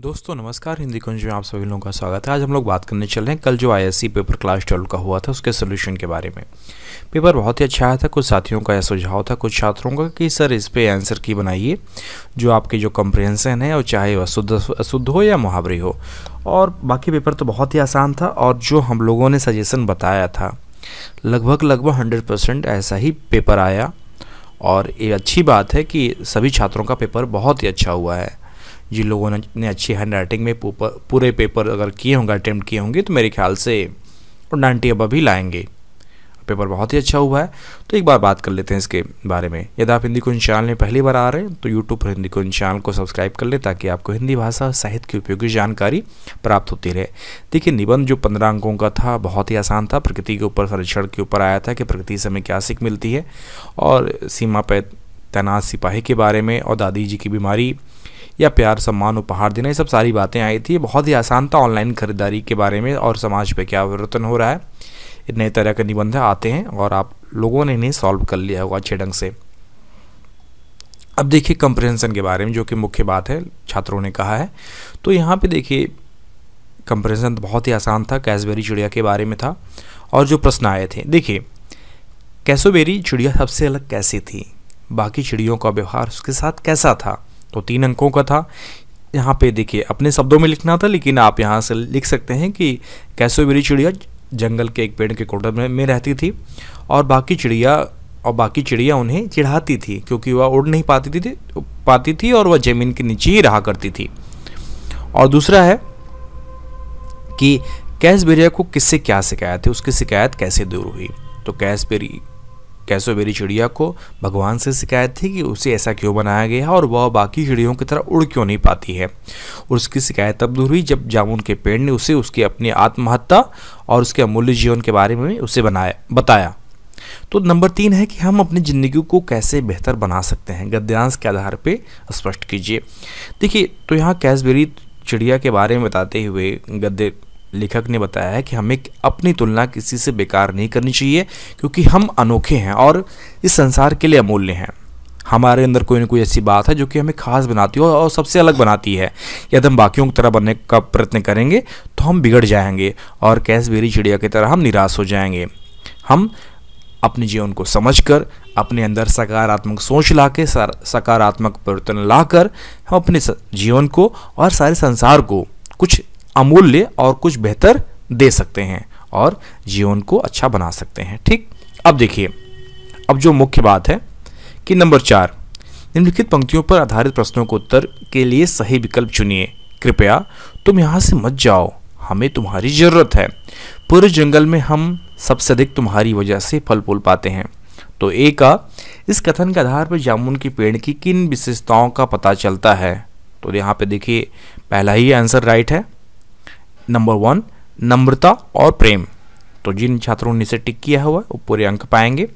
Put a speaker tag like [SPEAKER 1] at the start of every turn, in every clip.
[SPEAKER 1] दोस्तों नमस्कार हिंदी कुंज में आप सभी लोगों का स्वागत है आज हम लोग बात करने चल रहे हैं कल जो आईएससी पेपर क्लास ट्वेल्व का हुआ था उसके सोल्यूशन के बारे में पेपर बहुत ही अच्छा आया था कुछ साथियों का यह सुझाव था कुछ छात्रों का कि सर इस पे आंसर की बनाइए जो आपके जो कंप्रेंसन है और चाहे वह शुद्ध शुद्ध हो या मुहावरी हो और बाकी पेपर तो बहुत ही आसान था और जो हम लोगों ने सजेशन बताया था लगभग लगभग हंड्रेड ऐसा ही पेपर आया और ये अच्छी बात है कि सभी छात्रों का पेपर बहुत ही अच्छा हुआ है जिन लोगों ने अच्छी हैंड राइटिंग में पूरे पेपर अगर किए होंगे अटैम्प्ट किए होंगे तो मेरे ख्याल से और नाइन्टी अब भी लाएंगे पेपर बहुत ही अच्छा हुआ है तो एक बार बात कर लेते हैं इसके बारे में यदि आप हिंदी कुंज चैनल में पहली बार आ रहे हैं तो यूट्यूब पर हिंदी कुंज चैनल को सब्सक्राइब कर लें ताकि आपको हिंदी भाषा साहित्य की उपयोगी जानकारी प्राप्त होती रहे देखिए निबंध जो पंद्रह अंकों का था बहुत ही आसान था प्रकृति के ऊपर संरक्षण के ऊपर आया था कि प्रकृति से हमें क्या सीख मिलती है और सीमा पर तैनात सिपाही के बारे में और दादी जी की बीमारी या प्यार सम्मान उपहार देना ये सब सारी बातें आई थी बहुत ही आसान था ऑनलाइन खरीदारी के बारे में और समाज पर क्या परिवर्तन हो रहा है नए तरह के निबंध आते हैं और आप लोगों ने इन्हें सॉल्व कर लिया होगा अच्छे ढंग से अब देखिए कंप्रेंसन के बारे में जो कि मुख्य बात है छात्रों ने कहा है तो यहाँ पे देखिए कंप्रेंसन तो बहुत ही आसान था कैसबेरी चिड़िया के बारे में था और जो प्रश्न आए थे देखिए कैसोबेरी चिड़िया सबसे अलग कैसी थी बाकी चिड़ियों का व्यवहार उसके साथ कैसा था तो तीन अंकों का था यहाँ पे देखिए अपने शब्दों में लिखना था लेकिन आप यहाँ से लिख सकते हैं कि कैसे मेरी चिड़िया जंगल के एक पेड़ के कोटर में, में रहती थी और बाकी चिड़िया और बाकी चिड़िया उन्हें चिढ़ाती थी क्योंकि वह उड़ नहीं पाती थी पाती थी और वह ज़मीन के नीचे ही रहा करती थी और दूसरा है कि कैसबेरिया को किससे क्या शिकायत है उसकी शिकायत कैसे दूर हुई तो कैसबेरी कैसोबेरी चिड़िया को भगवान से शिकायत थी कि उसे ऐसा क्यों बनाया गया और वह बाकी चिड़ियों की तरह उड़ क्यों नहीं पाती है और उसकी शिकायत तब दूर हुई जब जामुन के पेड़ ने उसे उसकी अपनी आत्महत्या और उसके अमूल्य जीवन के बारे में उसे बनाया बताया तो नंबर तीन है कि हम अपनी ज़िंदगी को कैसे बेहतर बना सकते हैं गद्यांश के आधार पर स्पष्ट कीजिए देखिए तो यहाँ कैसबेरी चिड़िया के बारे में बताते हुए गद्य लेखक ने बताया है कि हमें अपनी तुलना किसी से बेकार नहीं करनी चाहिए क्योंकि हम अनोखे हैं और इस संसार के लिए अमूल्य हैं हमारे अंदर कोई ना कोई ऐसी बात है जो कि हमें खास बनाती है और सबसे अलग बनाती है यदि हम बाकियों की तरह बनने का प्रयत्न करेंगे तो हम बिगड़ जाएंगे और कैसबेरी चिड़िया की तरह हम निराश हो जाएंगे हम अपने जीवन को समझकर अपने अंदर सकारात्मक सोच ला के सकारात्मक परिवर्तन लाकर हम अपने जीवन को और सारे संसार को कुछ अमूल्य और कुछ बेहतर दे सकते हैं और जीवन को अच्छा बना सकते हैं ठीक अब देखिए अब जो मुख्य बात है कि नंबर चार निम्नलिखित पंक्तियों पर आधारित प्रश्नों को उत्तर के लिए सही विकल्प चुनिए कृपया तुम यहाँ से मत जाओ हमें तुम्हारी ज़रूरत है पूरे जंगल में हम सबसे अधिक तुम्हारी वजह से फल फूल पाते हैं तो ए का इस कथन के आधार पर जामुन के पेड़ की किन विशेषताओं का पता चलता है तो यहाँ पे देखिए पहला ही आंसर राइट है नंबर वन नम्रता और प्रेम तो जिन छात्रों ने इसे टिक किया हुआ वो पूरे अंक पाएंगे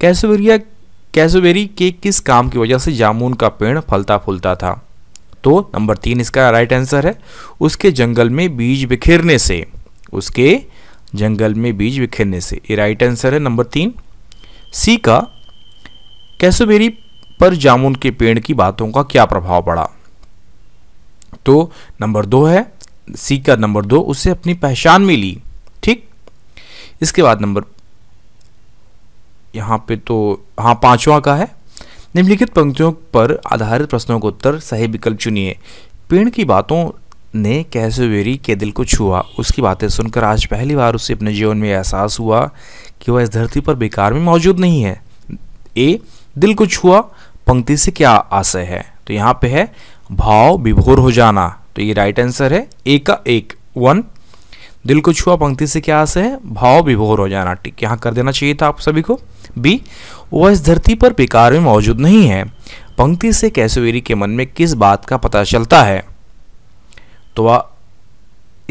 [SPEAKER 1] कैसोवेरिया कैसोवेरी के किस काम की वजह से जामुन का पेड़ फलता फूलता था तो नंबर तीन इसका राइट आंसर है उसके जंगल में बीज बिखेरने से उसके जंगल में बीज बिखेरने से ये राइट आंसर है नंबर तीन सी का कैसोबेरी पर जामुन के पेड़ की बातों का क्या प्रभाव पड़ा तो नंबर दो है सीकर नंबर दो उससे अपनी पहचान मिली ठीक इसके बाद नंबर यहाँ पे तो हाँ पांचवा का है निम्नलिखित पंक्तियों पर आधारित प्रश्नों का उत्तर सही विकल्प चुनिए पेड़ की बातों ने कैसे वेरी के दिल को छुआ उसकी बातें सुनकर आज पहली बार उसे अपने जीवन में एहसास हुआ कि वह इस धरती पर बेकार में मौजूद नहीं है ए दिल को छुआ पंक्ति से क्या आशय है तो यहाँ पे है भाव विभोर हो जाना तो ये राइट आंसर है ए का एक वन दिल को छुआ पंक्ति से क्या आशा है भाव विभोर हो जाना ठीक यहाँ कर देना चाहिए था आप सभी को बी वह इस धरती पर बेकार में मौजूद नहीं है पंक्ति से कैसेवेरी के मन में किस बात का पता चलता है तो वह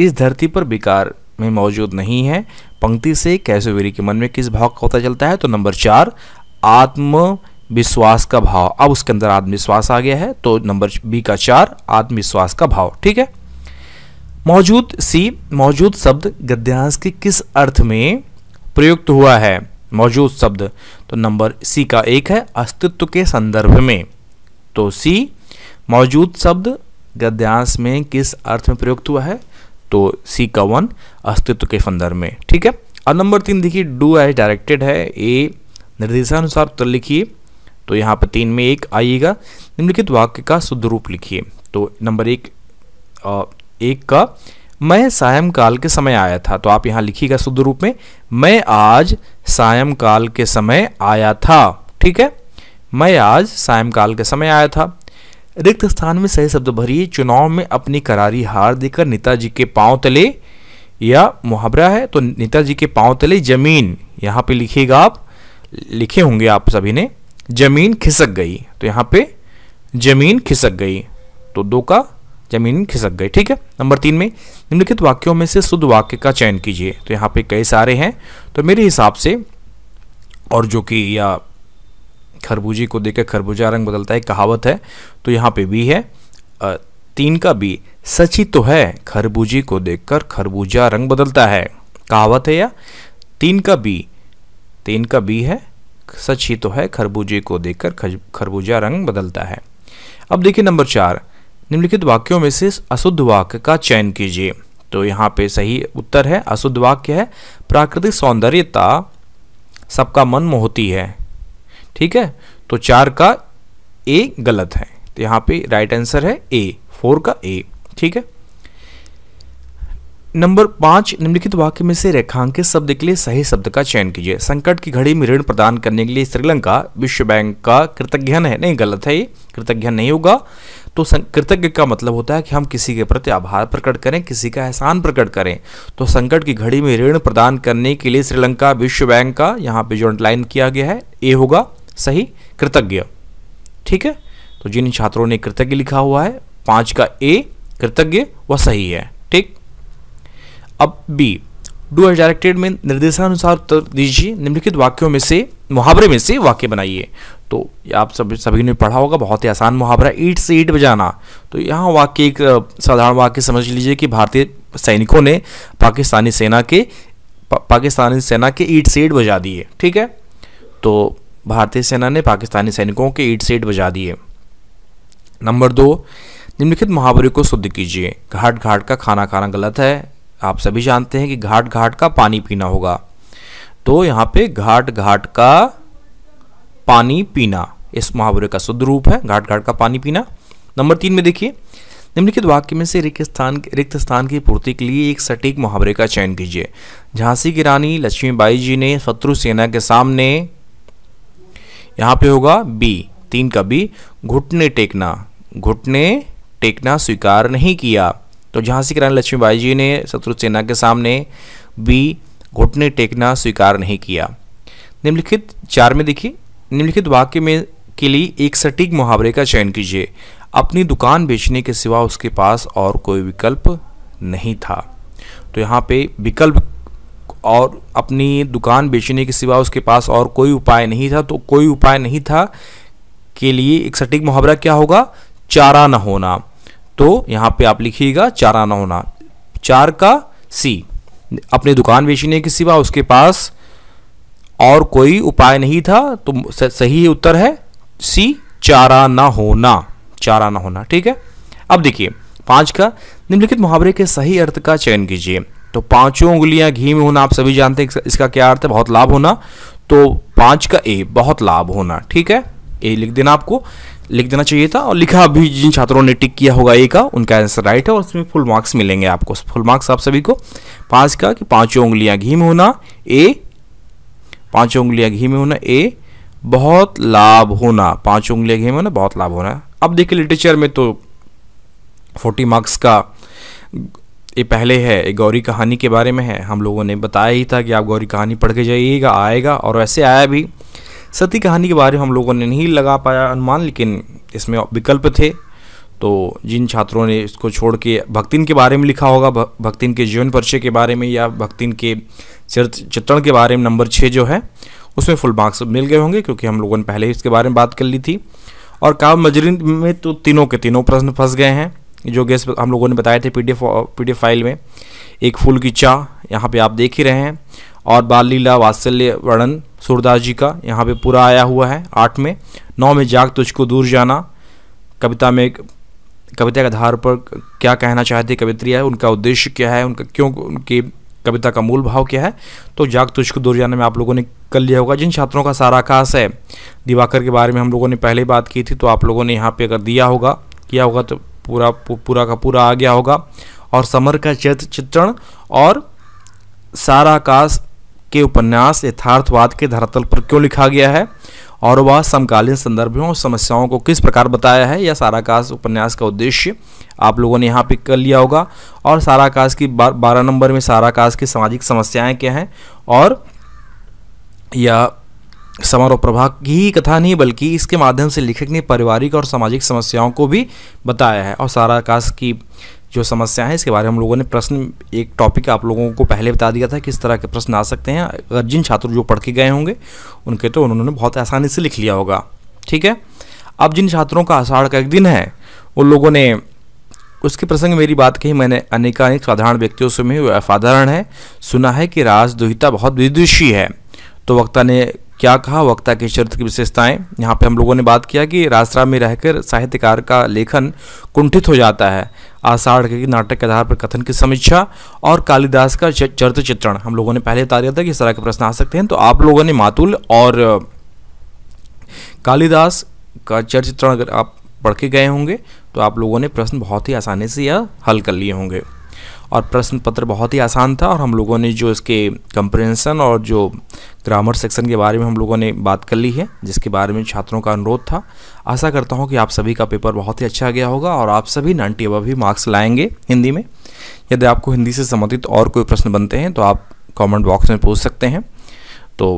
[SPEAKER 1] इस धरती पर बेकार में मौजूद नहीं है पंक्ति से कैसेवेरी के मन में किस भाव का पता चलता है तो नंबर चार आत्म विश्वास का भाव अब उसके अंदर आत्मविश्वास आ गया है तो नंबर बी का चार आत्मविश्वास का भाव ठीक है मौजूद सी मौजूद शब्द गद्यांश के किस अर्थ में प्रयुक्त हुआ है मौजूद शब्द तो नंबर सी का एक है अस्तित्व के संदर्भ में तो सी मौजूद शब्द गद्यांश में किस अर्थ में प्रयुक्त हुआ है तो सी का वन अस्तित्व के संदर्भ में ठीक है अब नंबर तीन देखिए डू एज डायरेक्टेड है ए निर्देशानुसार उत्तर लिखिए तो यहाँ पर तीन में एक आइएगा निम्नलिखित वाक्य का शुद्ध रूप लिखिए तो नंबर एक आ, एक का मैं सायंकाल के समय आया था तो आप यहाँ लिखिएगा शुद्ध रूप में मैं आज सायंकाल के समय आया था ठीक है मैं आज सायंकाल के समय आया था रिक्त स्थान में सही शब्द भरिए चुनाव में अपनी करारी हार देकर नेताजी के पांव तले या मुहावरा है तो नेताजी के पांव तले जमीन यहाँ पे लिखिएगा आप लिखे होंगे आप सभी ने जमीन खिसक गई तो यहां पे जमीन खिसक गई तो दो का जमीन खिसक गई ठीक है नंबर तीन में निम्नलिखित वाक्यों में से शुद्ध वाक्य का चयन कीजिए तो यहां पे कई सारे हैं तो मेरे हिसाब से और जो कि या खरबूजी को देखकर खरबूजा रंग बदलता है कहावत है तो यहां पे भी है तीन का भी सची तो है खरबूजी को देखकर खरबूजा रंग बदलता है कहावत है या तीन का बी तीन का बी है सच ही तो है खरबूजे को देखकर खरबूजा रंग बदलता है अब देखिए नंबर चार निम्नलिखित वाक्यों में से अशुद्ध वाक्य का चयन कीजिए तो यहाँ पे सही उत्तर है अशुद्ध वाक्य है प्राकृतिक सौंदर्यता सबका मन मोहती है ठीक है तो चार का ए गलत है तो यहाँ पे राइट आंसर है ए फोर का ए ठीक है नंबर पाँच निम्नलिखित वाक्य में से रेखांकित शब्द के लिए सही शब्द का चयन कीजिए संकट की घड़ी में ऋण प्रदान करने के लिए श्रीलंका विश्व बैंक का कृतज्ञ है नहीं गलत है ये कृतज्ञ नहीं होगा तो कृतज्ञ का मतलब होता है कि हम किसी के प्रति आभार प्रकट करें किसी का एहसान प्रकट करें तो संकट की घड़ी में ऋण प्रदान करने के लिए श्रीलंका विश्व बैंक का यहाँ पे जो लाइन किया गया है ए होगा सही कृतज्ञ ठीक है तो जिन छात्रों ने कृतज्ञ लिखा हुआ है पाँच का ए कृतज्ञ वह सही है अब बी डू एज डायरेक्टेड में निर्देशानुसार उत्तर दीजिए निम्नलिखित वाक्यों में से मुहावरे में से वाक्य बनाइए तो आप सब सभी ने पढ़ा होगा बहुत ही आसान मुहावरा ईट से ईट बजाना तो यहाँ वाक्य एक साधारण वाक्य समझ लीजिए कि भारतीय सैनिकों ने पाकिस्तानी सेना के पा, पाकिस्तानी सेना के ईट से ईट बजा दिए ठीक है तो भारतीय सेना ने पाकिस्तानी सैनिकों के ईट से ईट बजा दिए नंबर दो निम्नलिखित मुहावरे को शुद्ध कीजिए घाट घाट का खाना खाना गलत है आप सभी जानते हैं कि घाट घाट का पानी पीना होगा तो यहाँ पे घाट घाट का पानी पीना इस मुहावरे का शुद्ध रूप है घाट घाट का पानी पीना नंबर तीन में देखिए निम्नलिखित वाक्य में से रिक्त स्थान रिक्त स्थान की पूर्ति के लिए एक सटीक मुहावरे का चयन कीजिए झांसी की रानी लक्ष्मीबाई जी ने शत्रु सेना के सामने यहाँ पे होगा बी तीन का बी घुटने टेकना घुटने टेकना स्वीकार नहीं किया तो झांसी की रानी लक्ष्मीबाई जी ने शत्रु सेना के सामने भी घुटने टेकना स्वीकार नहीं किया निम्नलिखित चार में देखिए निम्नलिखित वाक्य में के लिए एक सटीक मुहावरे का चयन कीजिए अपनी दुकान बेचने के सिवा उसके पास और कोई विकल्प नहीं था तो यहाँ पे विकल्प और अपनी दुकान बेचने के सिवा उसके पास और कोई उपाय नहीं था तो कोई उपाय नहीं था के लिए एक सटीक मुहावरा क्या होगा चारा न होना तो यहाँ पे आप लिखिएगा चार आना होना चार का सी अपनी दुकान बेचने के सिवा उसके पास और कोई उपाय नहीं था तो सही उत्तर है सी चारा ना होना चारा ना होना ठीक है अब देखिए पांच का निम्नलिखित मुहावरे के सही अर्थ का चयन कीजिए तो पांचों उंगलियां घी में होना आप सभी जानते हैं इसका क्या अर्थ है बहुत लाभ होना तो पांच का ए बहुत लाभ होना ठीक है ए लिख देना आपको लिख देना चाहिए था और लिखा अभी जिन छात्रों ने टिक किया होगा ए का उनका आंसर राइट है और उसमें फुल मार्क्स मिलेंगे आपको फुल मार्क्स आप सभी को पाँच का कि पाँचों उंगलियाँ घी में होना ए पाँचों उंगलियाँ घी में होना ए बहुत लाभ होना पाँच उंगलियाँ घी में होना बहुत लाभ होना अब देखिए लिटरेचर में तो फोर्टी मार्क्स का ये पहले है एक गौरी कहानी के बारे में है हम लोगों ने बताया ही था कि आप गौरी कहानी पढ़ के जाइएगा आएगा और वैसे आया भी सती कहानी के बारे में हम लोगों ने नहीं लगा पाया अनुमान लेकिन इसमें विकल्प थे तो जिन छात्रों ने इसको छोड़ के भक्तिन के बारे में लिखा होगा भक्तिन के जीवन परिचय के बारे में या भक्तिन के चित्रण के बारे में नंबर छः जो है उसमें फुल मार्क्स मिल गए होंगे क्योंकि हम लोगों ने पहले ही इसके बारे में बात कर ली थी और काव्य मजरिन में तो तीनों के तीनों प्रश्न फंस गए हैं जो गेस हम लोगों ने बताए थे पीडीएफ डी फाइल में एक फूल की चाह यहाँ पे आप देख ही रहे हैं और बाल लीला वात्सल्य वर्णन सूरदास जी का यहाँ पे पूरा आया हुआ है आठ में नौ में जाग तुझको दूर जाना कविता में कविता के आधार पर क्या कहना चाहती कवित्रिया है उनका उद्देश्य क्या है उनका क्यों उनकी कविता का मूल भाव क्या है तो जाग तुझको दूर जाने में आप लोगों ने कर लिया होगा जिन छात्रों का सारा खास है दिवाकर के बारे में हम लोगों ने पहले बात की थी तो आप लोगों ने यहाँ पे अगर दिया होगा किया होगा तो पूरा पूरा का पूरा आ गया होगा और समर का चित्र चित्रण और सारा आकाश के उपन्यास यथार्थवाद के धरातल पर क्यों लिखा गया है और वह समकालीन संदर्भों और समस्याओं को किस प्रकार बताया है यह साराकाश उपन्यास का उद्देश्य आप लोगों ने यहाँ पे कर लिया होगा और साराकाश की बार, बारह नंबर में साराकाश की सामाजिक समस्याएं क्या हैं और यह समारोह प्रभा की ही कथा नहीं बल्कि इसके माध्यम से लेखक ने पारिवारिक और सामाजिक समस्याओं को भी बताया है और साराकाश की जो समस्या है इसके बारे में हम लोगों ने प्रश्न एक टॉपिक आप लोगों को पहले बता दिया था किस तरह के प्रश्न आ सकते हैं अगर जिन छात्र जो पढ़ के गए होंगे उनके तो उन्होंने बहुत आसानी से लिख लिया होगा ठीक है अब जिन छात्रों का आषाढ़ का एक दिन है उन लोगों ने उसके प्रसंग मेरी बात कही मैंने अनेकानेक साधारण व्यक्तियों से में असाधारण है सुना है कि राजदोहिता बहुत विदुषी है तो वक्ता ने क्या कहा वक्ता के चरित्र की विशेषताएं यहाँ पे हम लोगों ने बात किया कि राष्ट्रा में रहकर साहित्यकार का लेखन कुंठित हो जाता है आषाढ़ के नाटक के आधार पर कथन की समीक्षा और कालिदास का चरित्र चित्रण हम लोगों ने पहले बता दिया था कि इस तरह के प्रश्न आ सकते हैं तो आप लोगों ने मातुल और कालिदास का चरित्र चित्रण अगर आप पढ़ के गए होंगे तो आप लोगों ने प्रश्न बहुत ही आसानी से यह हल कर लिए होंगे और प्रश्न पत्र बहुत ही आसान था और हम लोगों ने जो इसके कंप्रेंसन और जो ग्रामर सेक्शन के बारे में हम लोगों ने बात कर ली है जिसके बारे में छात्रों का अनुरोध था आशा करता हूँ कि आप सभी का पेपर बहुत ही अच्छा गया होगा और आप सभी नाइन्टी अब भी मार्क्स लाएंगे हिंदी में यदि आपको हिंदी से संबंधित और कोई प्रश्न बनते हैं तो आप कॉमेंट बॉक्स में पूछ सकते हैं तो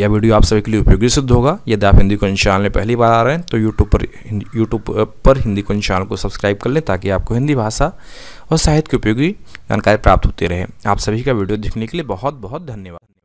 [SPEAKER 1] यह वीडियो आप सभी के लिए उपयोगी सिद्ध होगा यदि आप हिंदी कोइन चैनल में पहली बार आ रहे हैं तो यूट्यूब पर यूट्यूब पर हिंदी कोइन चैनल को सब्सक्राइब कर लें ताकि आपको हिंदी भाषा और साहित्य की उपयोगी जानकारी प्राप्त होती रहे आप सभी का वीडियो देखने के लिए बहुत बहुत धन्यवाद